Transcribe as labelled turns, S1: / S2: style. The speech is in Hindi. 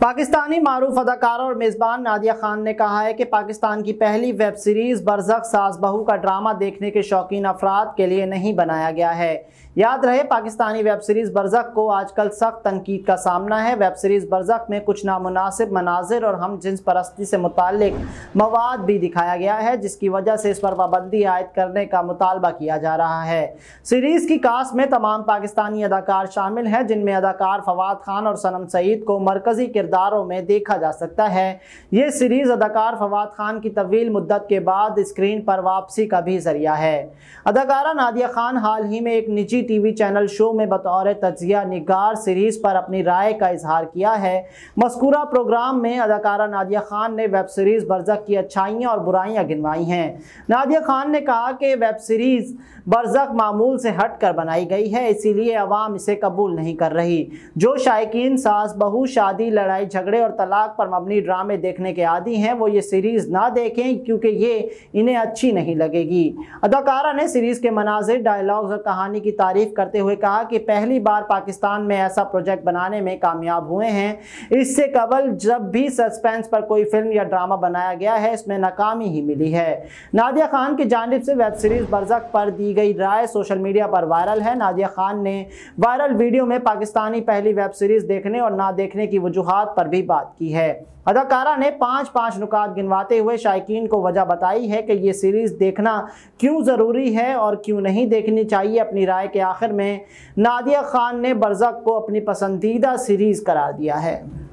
S1: पाकिस्तानी मारूफ अदाकार और मेज़बान नादिया खान ने कहा है कि पाकिस्तान की पहली वेब सीरीज़ बरजक सास बहू का ड्रामा देखने के शौकीन अफराद के लिए नहीं बनाया गया है याद रहे पाकिस्तानी वेब सीरीज़ बरजक को आजकल सख्त तनकीद का सामना है वेब सीरीज़ बरजक में कुछ नामनासिब मनाजिर और हम जिन्स परस्ती से मुतल मवाद भी दिखाया गया है जिसकी वजह से इस पर पाबंदी आयद करने का मुतालबा किया जा रहा है सीरीज़ की कास्ट में तमाम पाकिस्तानी अदाकार शामिल हैं जिनमें अदाकार फवाद खान और सनम सईद को मरकजी के किरदारों में देखा जा सकता है ये सीरीज़ अदाकार फवाद खान की तवील मुद्दत के बाद स्क्रीन पर वापसी का भी जरिया है अदाकारा नादिया खान हाल ही में एक निजी टीवी चैनल शो में बतौर तजिया निगार सीरीज़ पर अपनी राय का इजहार किया है मस्कूरा प्रोग्राम में अदाकारा नादिया खान ने वेब सीरीज़ बरजक की अच्छाइयाँ और बुराइयाँ गिनवाई हैं नादिया खान ने कहा कि वेब सीरीज़ बरजक मामूल से हट बनाई गई है इसीलिए अवाम इसे कबूल नहीं कर रही जो शायक सास बहू शादी लड़ाई लड़ाई झगड़े और तलाक पर मबनी ड्रामे देखने के आदि हैं वो ये सीरीज़ ना देखें क्योंकि ये इन्हें अच्छी नहीं लगेगी अदाकारा ने सीरीज़ के मनाजिर डायलॉग्स और कहानी की तारीफ करते हुए कहा कि पहली बार पाकिस्तान में ऐसा प्रोजेक्ट बनाने में कामयाब हुए हैं इससे कबल जब भी सस्पेंस पर कोई फिल्म या ड्रामा बनाया गया है इसमें नाकामी ही मिली है नादिया खान की जानब से वेब सीरीज़ बरजक पर दी गई राय सोशल मीडिया पर वायरल है नादिया खान ने वायरल वीडियो में पाकिस्तानी पहली वेब सीरीज़ देखने और ना देखने की वजूहत नुकात पर भी बात की है अदाकारा ने पांच पांच नुकात गिनवाते हुए शायकीन को वजह बताई है कि ये सीरीज़ देखना क्यों ज़रूरी है और क्यों नहीं देखनी चाहिए अपनी राय के आखिर में नादिया खान ने बरज़क को अपनी पसंदीदा सीरीज़ करार दिया है